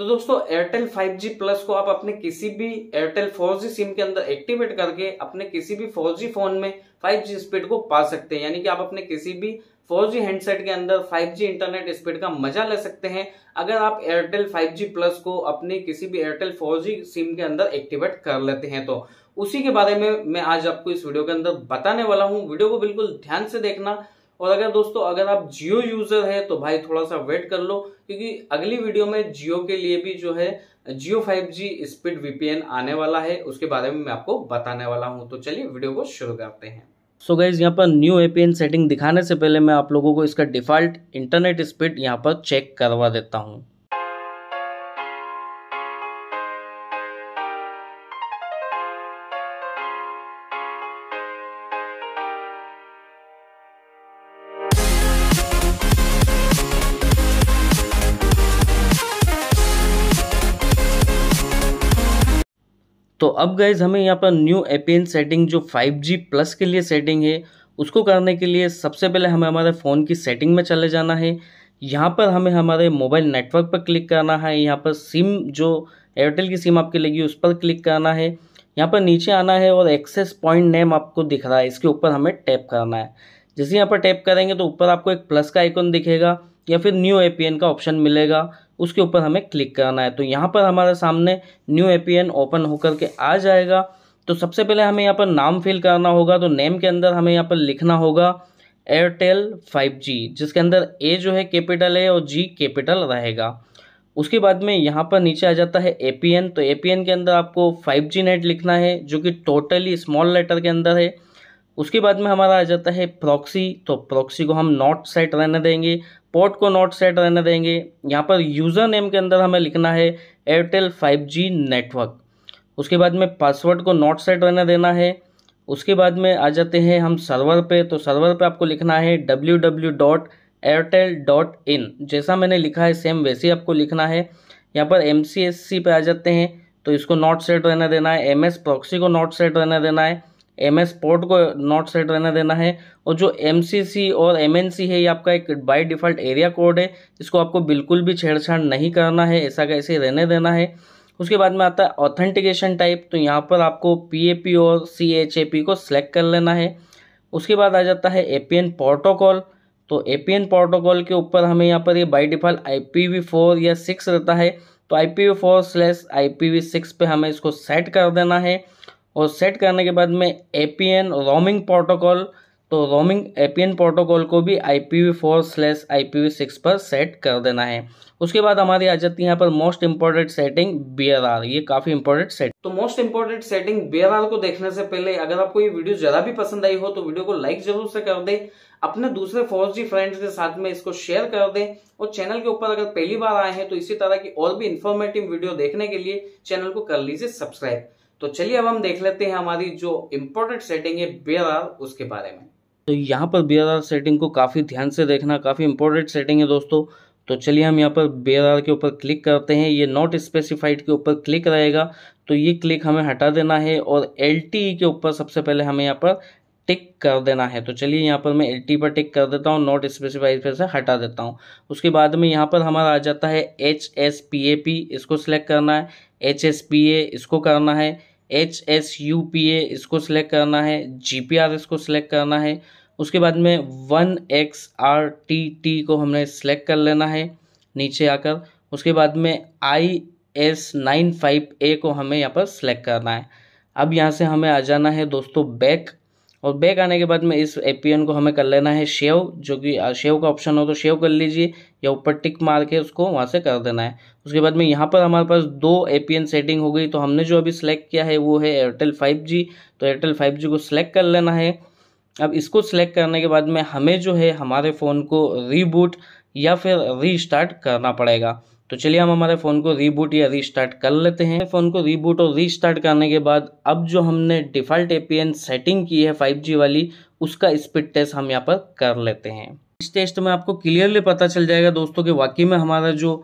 तो दोस्तों Airtel 5G plus को आप अपने किसी भी एयरटेल 4G सिम के अंदर एक्टिवेट करके अपने किसी भी 4G फोन में 5G स्पीड को पा सकते हैं यानी कि आप अपने किसी भी 4G हैंडसेट के अंदर 5G इंटरनेट स्पीड का मजा ले सकते हैं अगर आप एयरटेल 5G प्लस को अपने किसी भी एयरटेल 4G सिम के अंदर एक्टिवेट कर लेते हैं तो उसी के बारे में मैं आज आपको इस वीडियो के अंदर बताने वाला हूँ वीडियो को बिल्कुल ध्यान से देखना और अगर दोस्तों अगर आप जियो यूजर है तो भाई थोड़ा सा वेट कर लो क्योंकि अगली वीडियो में जियो के लिए भी जो है जियो 5G स्पीड वीपीएन आने वाला है उसके बारे में मैं आपको बताने वाला हूँ तो चलिए वीडियो को शुरू करते हैं सो गाइज यहाँ पर न्यू एपीएन सेटिंग दिखाने से पहले मैं आप लोगों को इसका डिफ़ॉल्ट इंटरनेट स्पीड यहाँ पर चेक करवा देता हूँ तो अब गैज हमें यहाँ पर न्यू एपियन सेटिंग जो 5G प्लस के लिए सेटिंग है उसको करने के लिए सबसे पहले हमें हमारे फ़ोन की सेटिंग में चले जाना है यहाँ पर हमें हमारे मोबाइल नेटवर्क पर क्लिक करना है यहाँ पर सिम जो एयरटेल की सिम आपकी लगी उस पर क्लिक करना है यहाँ पर नीचे आना है और एक्सेस पॉइंट नेम आपको दिख रहा है इसके ऊपर हमें टैप करना है जैसे यहाँ पर टैप करेंगे तो ऊपर आपको एक प्लस का आइकन दिखेगा या फिर न्यू ए का ऑप्शन मिलेगा उसके ऊपर हमें क्लिक करना है तो यहाँ पर हमारे सामने न्यू एन ओपन होकर के आ जाएगा तो सबसे पहले हमें यहाँ पर नाम फिल करना होगा तो नेम के अंदर हमें यहाँ पर लिखना होगा एयरटेल 5G जिसके अंदर ए जो है कैपिटल है और जी कैपिटल रहेगा उसके बाद में यहाँ पर नीचे आ जाता है ए तो ए के अंदर आपको 5G नेट लिखना है जो कि टोटली स्मॉल लेटर के अंदर है उसके बाद में हमारा आ जाता है प्रॉक्सी तो प्रॉक्सी को हम नॉट सेट रहने देंगे पोर्ट को नॉट सेट रहने देंगे यहाँ पर यूज़र नेम के अंदर हमें लिखना है एयरटेल 5G नेटवर्क उसके बाद में पासवर्ड को नॉट सेट रहने देना है उसके बाद में आ जाते हैं हम सर्वर पे तो सर्वर पे आपको लिखना है W W dot Airtel dot in जैसा मैंने लिखा है सेम वैसे आपको लिखना है यहाँ पर एम सी एस सी पे आ जाते हैं तो इसको नॉट सेट रहने देना है एम एस प्रॉक्सी को नॉट सेट रहने देना है एम एस पोर्ट को नॉट सेट रहने देना है और जो एम सी सी और एम एन सी है ये आपका एक बाई डिफ़ॉल्ट एरिया कोड है इसको आपको बिल्कुल भी छेड़छाड़ नहीं करना है ऐसा कैसे रहने देना है उसके बाद में आता है ऑथेंटिकेशन टाइप तो यहाँ पर आपको पी ए पी और सी एच ए पी को सिलेक्ट कर लेना है उसके बाद आ जाता है ए पी एन प्रोटोकॉल तो ए पी एन प्रोटोकॉल के ऊपर हमें यहाँ पर ये by default I P V four या सिक्स रहता है तो I P V four slash I P V six पर हमें इसको सेट कर देना है और सेट करने के बाद में एपीएन रोमिंग प्रोटोकॉल तो रोमिंग एपीएन प्रोटोकॉल को भी I P V four slash I P V six पर सेट कर देना है उसके बाद हमारी आ जाती है यहाँ पर most important setting B R R ये काफी इंपॉर्टेंट सेट तो most important setting B R R को देखने से पहले अगर आपको ये वीडियो ज्यादा भी पसंद आई हो तो वीडियो को लाइक जरूर से कर दे अपने दूसरे फोर जी फ्रेंड्स के साथ में इसको शेयर कर दें और चैनल के ऊपर अगर पहली बार आए हैं तो इसी तरह की और भी इन्फॉर्मेटिव वीडियो देखने के लिए चैनल को कर लीजिए सब्सक्राइब तो चलिए अब हम देख लेते हैं हमारी जो इम्पोर्टेंट सेटिंग है बेआर उसके बारे में तो यहाँ पर बेआर सेटिंग को काफ़ी ध्यान से देखना काफ़ी इम्पोर्टेंट सेटिंग है दोस्तों तो चलिए हम यहाँ पर बेआर के ऊपर क्लिक करते हैं ये नॉट स्पेसिफाइड के ऊपर क्लिक रहेगा तो ये क्लिक हमें हटा देना है और एल e के ऊपर सबसे पहले हमें यहाँ पर टिक कर देना है तो चलिए यहाँ पर मैं एल e पर टिक कर देता हूँ नॉट स्पेसिफाइड पर से हटा देता हूँ उसके बाद में यहाँ पर हमारा आ जाता है H S P A P इसको सिलेक्ट करना है एच एस पी ए इसको करना है H S U P A इसको सिलेक्ट करना है जी पी आर इसको सिलेक्ट करना है उसके बाद में one X R T T को हमने सेलेक्ट कर लेना है नीचे आकर उसके बाद में I S nine five A को हमें यहाँ पर सिलेक्ट करना है अब यहाँ से हमें आ जाना है दोस्तों बैक और बैक आने के बाद में इस एपियन को हमें कर लेना है शेव जो कि शेव का ऑप्शन हो तो शेव कर लीजिए या ऊपर टिक मार के उसको वहाँ से कर देना है उसके बाद में यहाँ पर हमारे पास दो एपियन सेटिंग हो गई तो हमने जो अभी सेलेक्ट किया है वो है एयरटेल फाइव जी तो एयरटेल फाइव जी को सिलेक्ट कर लेना है अब इसको सिलेक्ट करने के बाद में हमें जो है हमारे फ़ोन को रीबूट या फिर रीस्टार्ट करना पड़ेगा तो चलिए हम हमारे फ़ोन को रीबूट या रीस्टार्ट कर लेते हैं फ़ोन को रीबूट और रीस्टार्ट करने के बाद अब जो हमने डिफ़ॉल्ट एपीएन सेटिंग की है 5G वाली उसका स्पीड टेस्ट हम यहाँ पर कर लेते हैं इस टेस्ट में आपको क्लियरली पता चल जाएगा दोस्तों कि वाकई में हमारा जो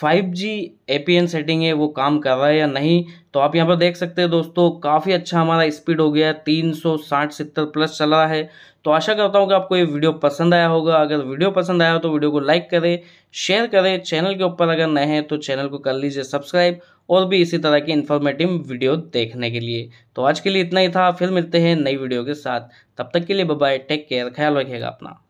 फाइव जी ए सेटिंग है वो काम कर रहा है या नहीं तो आप यहाँ पर देख सकते हैं दोस्तों काफ़ी अच्छा हमारा स्पीड हो गया है तीन सौ साठ सत्तर प्लस चल रहा है तो आशा करता हूँ कि आपको ये वीडियो पसंद आया होगा अगर वीडियो पसंद आया हो तो वीडियो को लाइक करें शेयर करें चैनल के ऊपर अगर नए हैं तो चैनल को कर लीजिए सब्सक्राइब और भी इसी तरह की इन्फॉर्मेटिव वीडियो देखने के लिए तो आज के लिए इतना ही था फिर मिलते हैं नई वीडियो के साथ तब तक के लिए बाय टेक केयर ख्याल रखिएगा अपना